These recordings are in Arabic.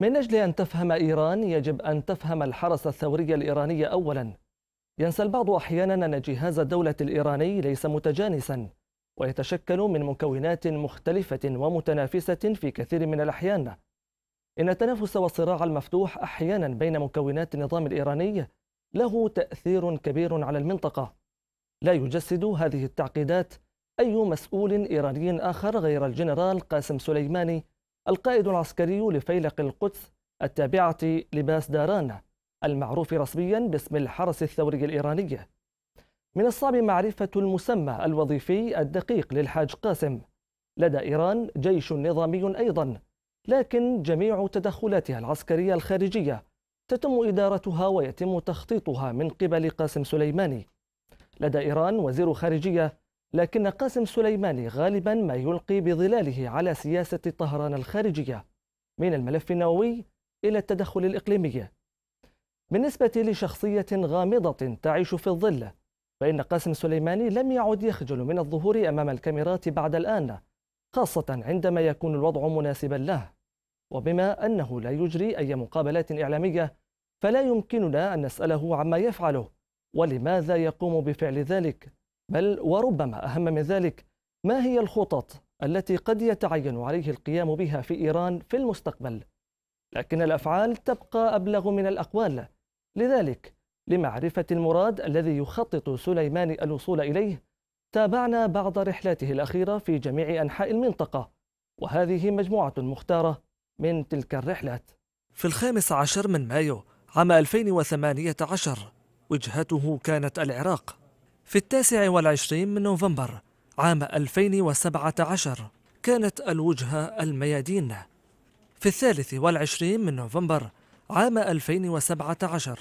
من أجل أن تفهم إيران يجب أن تفهم الحرس الثوري الإيراني أولا ينسى البعض أحيانا أن جهاز الدولة الإيراني ليس متجانسا ويتشكل من مكونات مختلفة ومتنافسة في كثير من الأحيان إن التنافس والصراع المفتوح أحيانا بين مكونات النظام الإيراني له تأثير كبير على المنطقة لا يجسد هذه التعقيدات أي مسؤول إيراني آخر غير الجنرال قاسم سليماني القائد العسكري لفيلق القدس التابعة لباس داران المعروف رسميا باسم الحرس الثوري الإيراني من الصعب معرفة المسمى الوظيفي الدقيق للحاج قاسم لدى إيران جيش نظامي أيضا لكن جميع تدخلاتها العسكرية الخارجية تتم إدارتها ويتم تخطيطها من قبل قاسم سليماني لدى إيران وزير خارجية لكن قاسم سليماني غالبا ما يلقي بظلاله على سياسة طهران الخارجية من الملف النووي إلى التدخل الإقليمي بالنسبة لشخصية غامضة تعيش في الظل فإن قاسم سليماني لم يعد يخجل من الظهور أمام الكاميرات بعد الآن خاصة عندما يكون الوضع مناسبا له وبما أنه لا يجري أي مقابلات إعلامية فلا يمكننا أن نسأله عما يفعله ولماذا يقوم بفعل ذلك بل وربما أهم من ذلك ما هي الخطط التي قد يتعين عليه القيام بها في إيران في المستقبل لكن الأفعال تبقى أبلغ من الأقوال لذلك لمعرفة المراد الذي يخطط سليمان الوصول إليه تابعنا بعض رحلاته الأخيرة في جميع أنحاء المنطقة وهذه مجموعة مختارة من تلك الرحلات في الخامس عشر من مايو عام 2018 وجهته كانت العراق في التاسع والعشرين من نوفمبر عام 2017 كانت الوجهة الميادين في الثالث والعشرين من نوفمبر عام 2017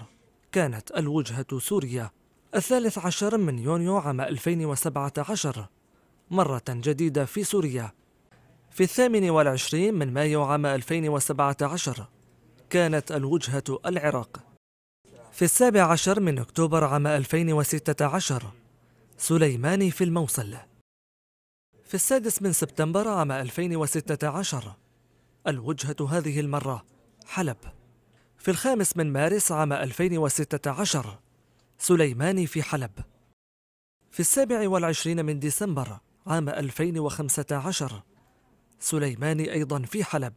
كانت الوجهة سوريا الثالث عشر من يونيو عام 2017 مرة جديدة في سوريا في الثامن والعشرين من مايو عام 2017 كانت الوجهة العراق في السابع عشر من أكتوبر عام 2016 سليماني في الموصل في السادس من سبتمبر عام 2016 الوجهة هذه المرة حلب في الخامس من مارس عام 2016 سليماني في حلب في السابع والعشرين من ديسمبر عام 2015 سليماني أيضا في حلب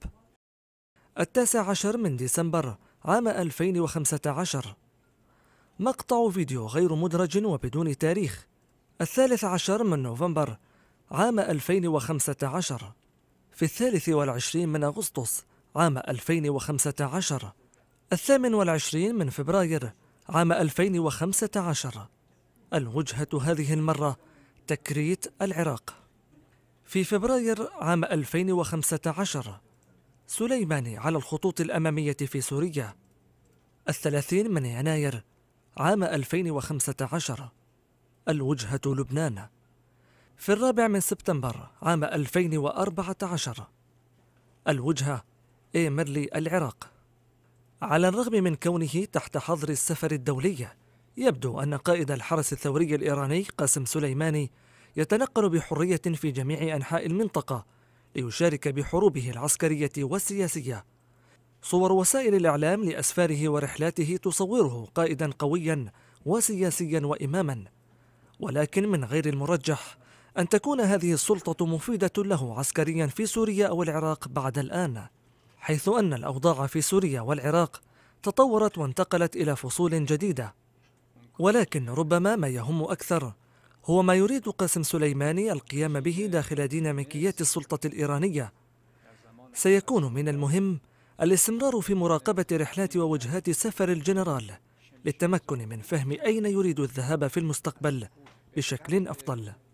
التاسع عشر من ديسمبر عام 2015 مقطع فيديو غير مدرج وبدون تاريخ الثالث عشر من نوفمبر عام 2015 في الثالث والعشرين من أغسطس عام 2015 الثامن والعشرين من فبراير عام 2015 الوجهة هذه المرة تكريت العراق في فبراير عام 2015 سليماني على الخطوط الأمامية في سوريا الثلاثين من يناير عام 2015 الوجهة لبنان في الرابع من سبتمبر عام 2014 الوجهة إيمرلي العراق على الرغم من كونه تحت حظر السفر الدولي يبدو أن قائد الحرس الثوري الإيراني قاسم سليماني يتنقل بحرية في جميع أنحاء المنطقة ليشارك بحروبه العسكرية والسياسية صور وسائل الإعلام لأسفاره ورحلاته تصوره قائدا قويا وسياسيا وإماما ولكن من غير المرجح أن تكون هذه السلطة مفيدة له عسكريا في سوريا أو العراق بعد الآن حيث أن الأوضاع في سوريا والعراق تطورت وانتقلت إلى فصول جديدة ولكن ربما ما يهم أكثر هو ما يريد قاسم سليماني القيام به داخل ديناميكيات السلطة الإيرانية سيكون من المهم الاستمرار في مراقبة رحلات ووجهات سفر الجنرال للتمكن من فهم أين يريد الذهاب في المستقبل بشكل أفضل